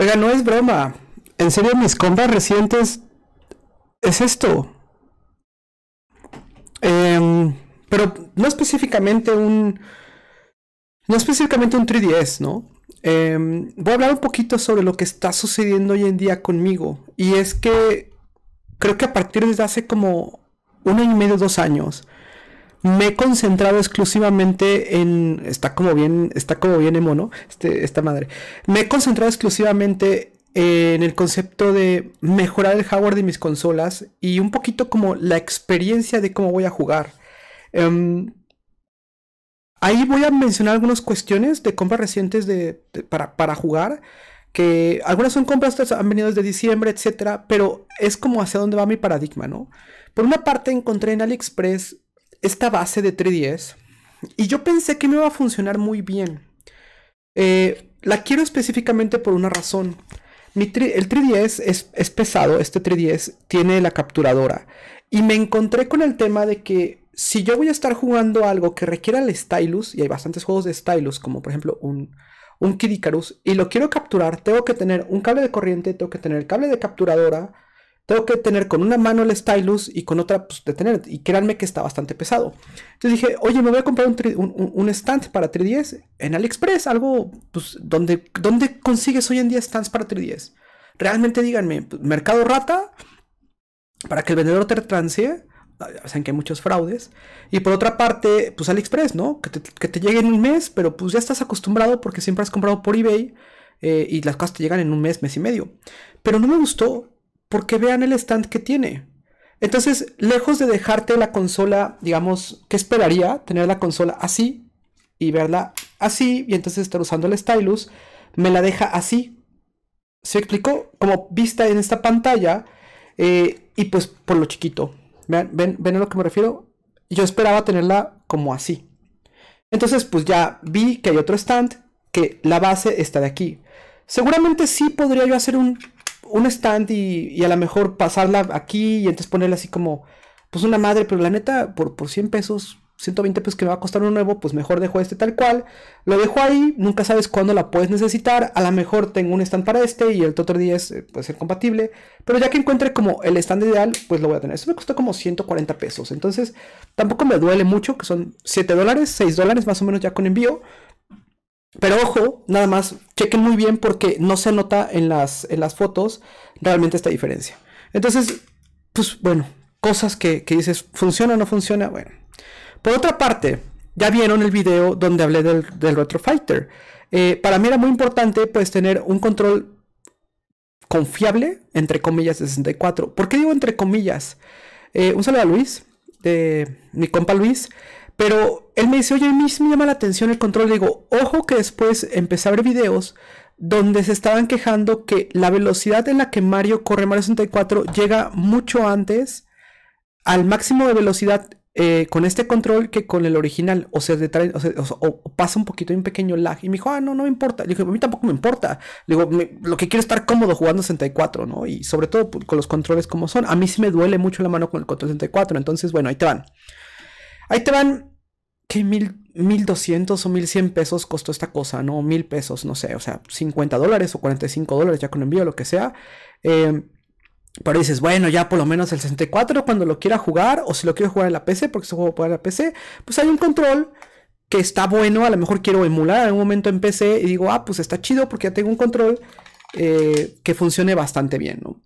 Oiga, no es broma. En serio, mis compras recientes es esto. Em, pero no específicamente un. No específicamente un 3DS, ¿no? Em, voy a hablar un poquito sobre lo que está sucediendo hoy en día conmigo. Y es que creo que a partir de hace como un año y medio, dos años, me he concentrado exclusivamente en. Está como bien. Está como bien emo, ¿no? Este, esta madre. Me he concentrado exclusivamente en el concepto de mejorar el hardware de mis consolas y un poquito como la experiencia de cómo voy a jugar. Em, ahí voy a mencionar algunas cuestiones de compras recientes para, jugar. Que algunas son compras que han venido desde diciembre, etcétera, pero es como hacia dónde va mi paradigma, ¿no? Por una parte encontré en AliExpress esta base de 3DS y yo pensé que me iba a funcionar muy bien. Eh, la quiero específicamente por una razón. el 3DS es, es, pesado, este 3DS tiene la capturadora. Y me encontré con el tema de que si yo voy a estar jugando algo que requiera el stylus, y hay bastantes juegos de stylus, como por ejemplo un, un Kid y lo quiero capturar, tengo que tener un cable de corriente, tengo que tener el cable de capturadora, tengo que tener con una mano el stylus y con otra pues, tener Y créanme que está bastante pesado. entonces dije, oye, me voy a comprar un, un, stand para 3DS en AliExpress, algo pues, donde, consigues hoy en día stands para 3DS. Realmente díganme, pues, mercado rata, para que el vendedor te retransie. Saben que hay muchos fraudes. Y por otra parte, pues AliExpress, ¿no? Que te, que llegue en un mes, pero pues ya estás acostumbrado porque siempre has comprado por eBay. Eh, y las cosas te llegan en un mes, mes y medio. Pero no me gustó porque vean el stand que tiene. Entonces, lejos de dejarte la consola, digamos, ¿qué esperaría? Tener la consola así y verla así y entonces estar usando el stylus, me la deja así. ¿Se explicó? Como vista en esta pantalla eh, y pues por lo chiquito. ¿Ven, ¿Ven, ven a lo que me refiero? Yo esperaba tenerla como así. Entonces, pues ya vi que hay otro stand, que la base está de aquí. Seguramente sí podría yo hacer un un stand y, a lo mejor pasarla aquí y entonces ponerla así como, pues una madre, pero la neta, por, por 100 pesos, 120 pesos que me va a costar uno nuevo, pues mejor dejo este tal cual. Lo dejo ahí, nunca sabes cuándo la puedes necesitar. A lo mejor tengo un stand para este y el otro día eh, puede ser compatible. Pero ya que encuentre como el stand ideal, pues lo voy a tener. Eso me costó como 140 pesos. Entonces tampoco me duele mucho, que son 7 dólares, 6 dólares más o menos ya con envío. Pero ojo, nada más, chequen muy bien porque no se nota en las, las fotos realmente esta diferencia. Entonces, pues bueno, cosas que, dices, ¿funciona o no funciona? Bueno. Por otra parte, ya vieron el video donde hablé del, del Fighter. Eh, para mí era muy importante pues tener un control confiable, entre comillas, de 64. ¿Por qué digo entre comillas? Eh, un saludo a Luis, de mi compa Luis, pero él me dice, oye, a mí me llama la atención el control. Le digo, ojo que después empecé a ver videos donde se estaban quejando que la velocidad en la que Mario corre Mario 64 llega mucho antes al máximo de velocidad eh, con este control que con el original. O sea, pasa un poquito, un pequeño lag. Y me dijo, ah, no, no me importa. Le dije, a mí tampoco me importa. Le digo, lo que quiero es estar cómodo jugando 64, ¿no? Y sobre todo pues, con los controles como son. A mí sí me duele mucho la mano con el control 64. Entonces, bueno, ahí te van. Ahí te van, ¿qué mil, doscientos o mil cien pesos costó esta cosa, ¿no? Mil pesos, no sé, o sea, 50 dólares o 45 dólares ya con envío, lo que sea. Em, pero dices, bueno, ya por lo menos el 64 cuando lo quiera jugar o si lo quiero jugar en la PC, porque se juego puede en la PC, pues hay un control que está bueno, a lo mejor quiero emular en un momento en PC y digo, ah, pues está chido porque ya tengo un control eh, que funcione bastante bien, ¿no?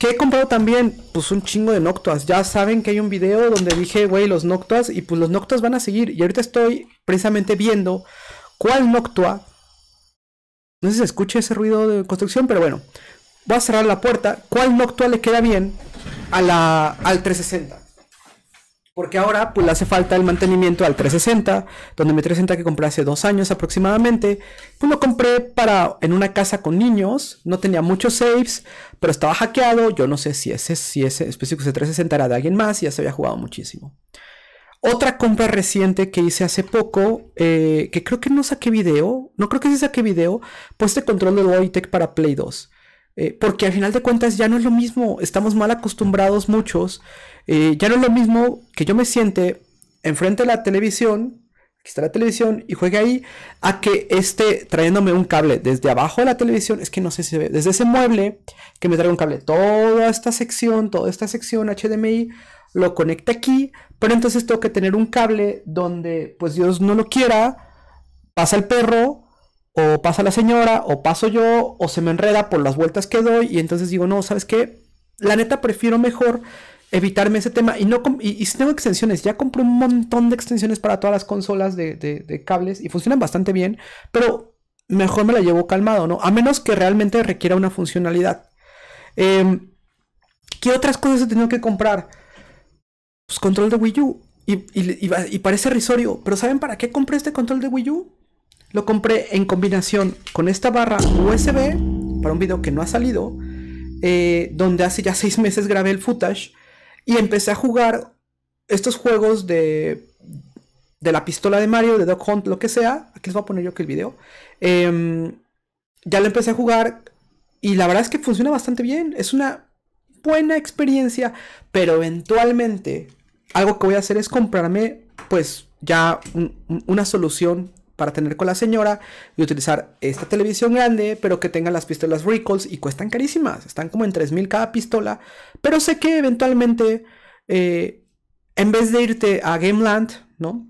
Que he comprado también, pues un chingo de Noctuas. Ya saben que hay un video donde dije, güey, los Noctuas. Y pues los Noctuas van a seguir. Y ahorita estoy precisamente viendo cuál Noctua. No sé si se escucha ese ruido de construcción, pero bueno. Voy a cerrar la puerta. ¿Cuál Noctua le queda bien a la, al 360? Porque ahora pues, le hace falta el mantenimiento al 360, donde mi 360 que compré hace dos años aproximadamente, pues lo compré para en una casa con niños, no tenía muchos saves, pero estaba hackeado, yo no sé si ese, si ese específico de 360 era de alguien más y ya se había jugado muchísimo. Otra compra reciente que hice hace poco, eh, que creo que no saqué video, no creo que sí saqué video, pues este control de Logitech para Play 2. Eh, porque al final de cuentas ya no es lo mismo, estamos mal acostumbrados muchos, eh, ya no es lo mismo que yo me siente enfrente de la televisión, aquí está la televisión, y juegue ahí, a que esté trayéndome un cable desde abajo de la televisión, es que no sé si se ve, desde ese mueble, que me traiga un cable, toda esta sección, toda esta sección HDMI, lo conecta aquí, pero entonces tengo que tener un cable donde, pues Dios no lo quiera, pasa el perro, o pasa la señora, o paso yo, o se me enreda por las vueltas que doy, y entonces digo, no, ¿sabes qué? La neta prefiero mejor evitarme ese tema. Y no si tengo extensiones, ya compré un montón de extensiones para todas las consolas de, cables y funcionan bastante bien, pero mejor me la llevo calmado, ¿no? A menos que realmente requiera una funcionalidad. Em, ¿Qué otras cosas he tenido que comprar? Pues control de Wii U. Y, y, parece risorio, pero ¿saben para qué compré este control de Wii U? Lo compré en combinación con esta barra USB para un video que no ha salido, eh, donde hace ya seis meses grabé el footage y empecé a jugar estos juegos de, de la pistola de Mario, de Dog Hunt, lo que sea. Aquí les voy a poner yo que el video. Em, ya lo empecé a jugar y la verdad es que funciona bastante bien. Es una buena experiencia, pero eventualmente algo que voy a hacer es comprarme pues ya una solución para tener con la señora y utilizar esta televisión grande, pero que tenga las pistolas recalls y cuestan carísimas, están como en 3.000 cada pistola, pero sé que eventualmente, eh, en vez de irte a Gameland, ¿no?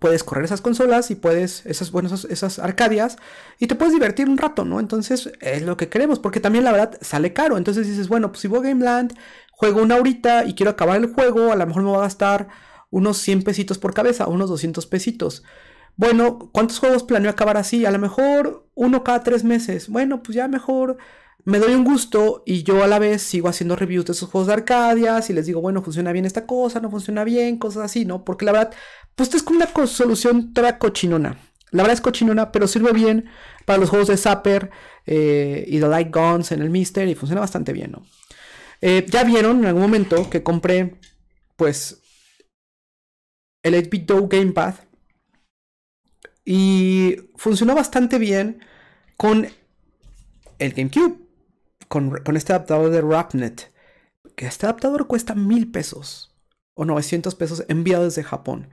Puedes correr esas consolas y puedes, esas, bueno, esas, arcadias, y te puedes divertir un rato, ¿no? Entonces es lo que queremos, porque también la verdad sale caro, entonces dices, bueno, pues si voy a Land... juego una horita y quiero acabar el juego, a lo mejor me va a gastar unos 100 pesitos por cabeza, unos 200 pesitos bueno, ¿cuántos juegos planeo acabar así? A lo mejor uno cada tres meses. Bueno, pues ya mejor me doy un gusto y yo a la vez sigo haciendo reviews de esos juegos de Arcadia, y les digo, bueno, funciona bien esta cosa, no funciona bien, cosas así, ¿no? Porque la verdad, pues es como una solución toda cochinona. La verdad es cochinona, pero sirve bien para los juegos de Zapper eh, y The Light Guns en el Mister y funciona bastante bien, ¿no? Eh, ya vieron en algún momento que compré, pues, el 8-bit Gamepad y funcionó bastante bien con el GameCube, con, este adaptador de Rapnet. Que este adaptador cuesta mil pesos o 900 pesos enviado desde Japón.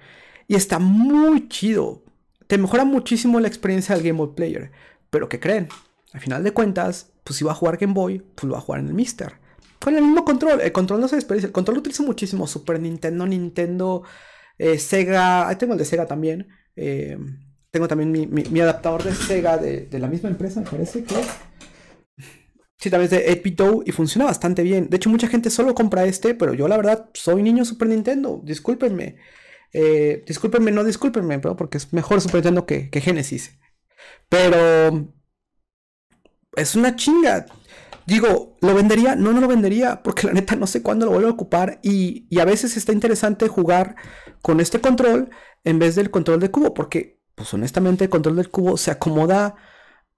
Y está muy chido. Te mejora muchísimo la experiencia del Game Boy Player. Pero ¿qué creen? Al final de cuentas, pues si va a jugar Game Boy, pues lo va a jugar en el Mister. Con el mismo control. El control no se desperdicia. El control lo utilizo muchísimo. Super Nintendo, Nintendo, eh, Sega. Ahí tengo el de Sega también. Eh, tengo también mi, adaptador de Sega de, la misma empresa, me parece que Sí, también es de Epitou y funciona bastante bien. De hecho, mucha gente solo compra este, pero yo la verdad soy niño Super Nintendo, discúlpenme. Eh, discúlpenme, no discúlpenme, pero porque es mejor Super Nintendo que, que Genesis. Pero es una chinga. Digo, ¿lo vendería? No, no lo vendería, porque la neta no sé cuándo lo vuelvo a ocupar. Y, y, a veces está interesante jugar con este control en vez del control de cubo, porque pues honestamente el control del cubo se acomoda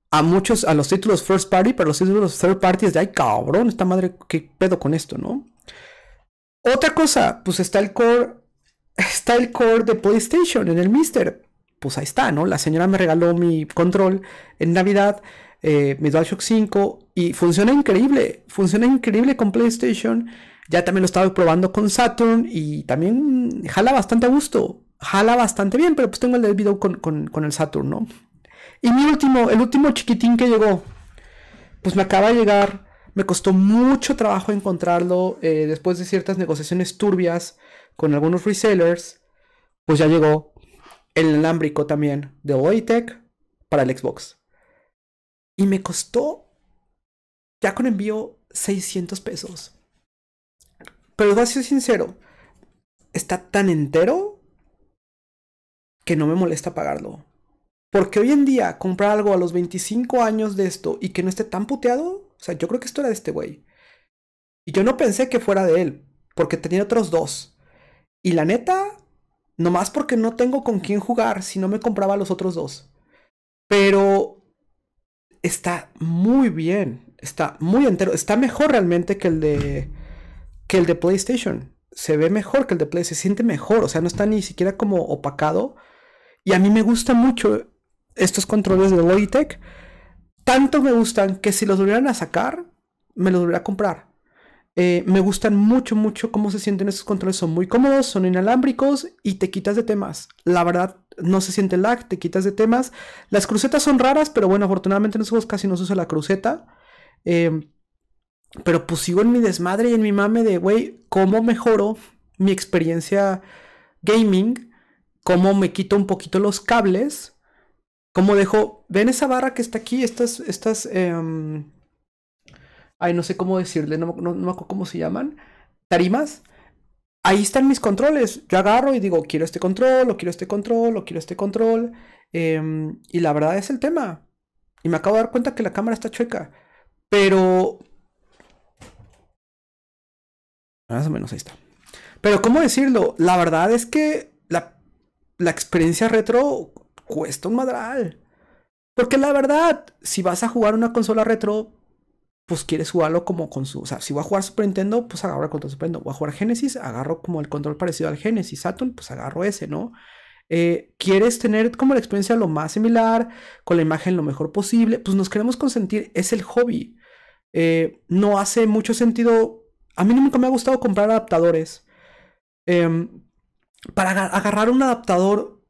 a muchos, a los títulos first party, pero los títulos third party es de, ay cabrón, esta madre, ¿qué pedo con esto, no? Otra cosa, pues está el core, está el core de PlayStation en el Mister. Pues ahí está, ¿no? La señora me regaló mi control en Navidad, eh, mi DualShock 5, y funciona increíble, funciona increíble con PlayStation. Ya también lo estaba probando con Saturn y también jala bastante a gusto jala bastante bien, pero pues tengo el del video con, el Saturn, ¿no? Y mi último, el último chiquitín que llegó, pues me acaba de llegar, me costó mucho trabajo encontrarlo eh, después de ciertas negociaciones turbias con algunos resellers, pues ya llegó el alámbrico también de Oitec para el Xbox. Y me costó, ya con envío, 600 pesos. Pero voy a ser sincero, está tan entero que no me molesta pagarlo. Porque hoy en día comprar algo a los 25 años de esto y que no esté tan puteado, o sea, yo creo que esto era de este güey. Y yo no pensé que fuera de él, porque tenía otros dos. Y la neta, nomás porque no tengo con quién jugar si no me compraba los otros dos. Pero está muy bien, está muy entero, está mejor realmente que el de que el de PlayStation. Se ve mejor que el de PlayStation, se siente mejor, o sea, no está ni siquiera como opacado y a mí me gustan mucho estos controles de Logitech. Tanto me gustan que si los volvieran a sacar, me los volviera a comprar. Eh, me gustan mucho, mucho cómo se sienten estos controles. Son muy cómodos, son inalámbricos y te quitas de temas. La verdad, no se siente lag, te quitas de temas. Las crucetas son raras, pero bueno, afortunadamente en los juegos casi no se usa la cruceta. Em, pero pues sigo en mi desmadre y en mi mame de, güey, ¿cómo mejoro mi experiencia gaming cómo me quito un poquito los cables, cómo dejo, ven esa barra que está aquí, estas, estas, em, ay, no sé cómo decirle, no, me acuerdo cómo se llaman, tarimas. Ahí están mis controles. Yo agarro y digo, quiero este control, o quiero este control, o quiero este control. Em, y la verdad es el tema. Y me acabo de dar cuenta que la cámara está chueca. Pero... Más o menos ahí está. Pero ¿cómo decirlo? La verdad es que la la experiencia retro cuesta un madral. Porque la verdad, si vas a jugar una consola retro, pues quieres jugarlo como con su. O sea, si voy a jugar Super Nintendo, pues agarro el control Super Nintendo. Voy a jugar Genesis, agarro como el control parecido al Genesis. Saturn, pues agarro ese, ¿no? Eh, quieres tener como la experiencia lo más similar, con la imagen lo mejor posible, pues nos queremos consentir, es el hobby. Eh, no hace mucho sentido, a mí nunca me ha gustado comprar adaptadores, em, para agarrar un adaptador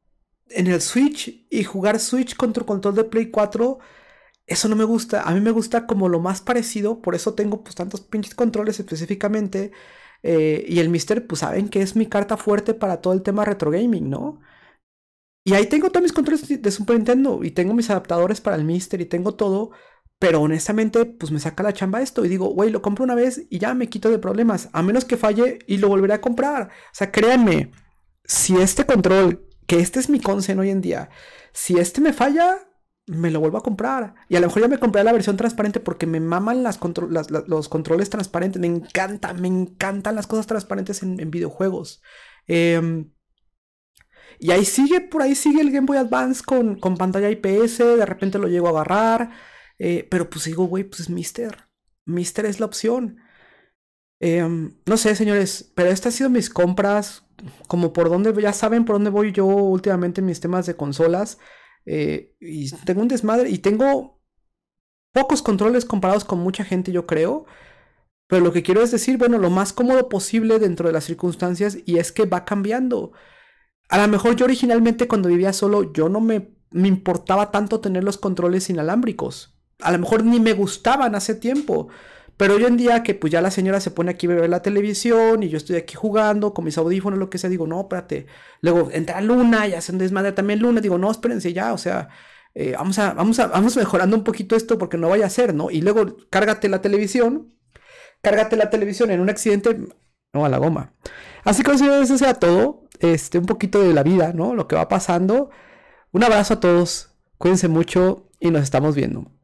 en el Switch y jugar Switch contra control de Play 4, eso no me gusta. A mí me gusta como lo más parecido, por eso tengo pues tantos pinches controles específicamente. Eh, y el Mister, pues saben que es mi carta fuerte para todo el tema retro gaming, ¿no? Y ahí tengo todos mis controles de Super Nintendo y tengo mis adaptadores para el Mister y tengo todo. Pero honestamente, pues me saca la chamba esto y digo, güey, lo compro una vez y ya me quito de problemas. A menos que falle y lo volveré a comprar. O sea, créanme, si este control, que este es mi Consen hoy en día, si este me falla, me lo vuelvo a comprar. Y a lo mejor ya me compré la versión transparente porque me maman los controles transparentes. Me encanta, me encantan las cosas transparentes en, videojuegos. Em, y ahí sigue, por ahí sigue el Game Boy Advance con, pantalla IPS. De repente lo llego a agarrar. Eh, pero pues digo, güey, pues Mister. Mister es la opción. Em, no sé, señores, pero estas han sido mis compras. Como por dónde, ya saben por dónde voy yo últimamente en mis temas de consolas. Eh, y tengo un desmadre y tengo pocos controles comparados con mucha gente, yo creo. Pero lo que quiero es decir, bueno, lo más cómodo posible dentro de las circunstancias y es que va cambiando. A lo mejor yo originalmente cuando vivía solo, yo no me, me importaba tanto tener los controles inalámbricos. A lo mejor ni me gustaban hace tiempo. Pero hoy en día que pues ya la señora se pone aquí a ver la televisión y yo estoy aquí jugando con mis audífonos, lo que sea, digo, no, espérate. Luego entra Luna y hacen desmadre también Luna, digo, no, espérense ya, o sea, eh, vamos, a, vamos, a, vamos mejorando un poquito esto porque no vaya a ser, ¿no? Y luego cárgate la televisión, cárgate la televisión en un accidente, no, a la goma. Así que, eso sea todo, este, un poquito de la vida, ¿no? Lo que va pasando. Un abrazo a todos, cuídense mucho y nos estamos viendo.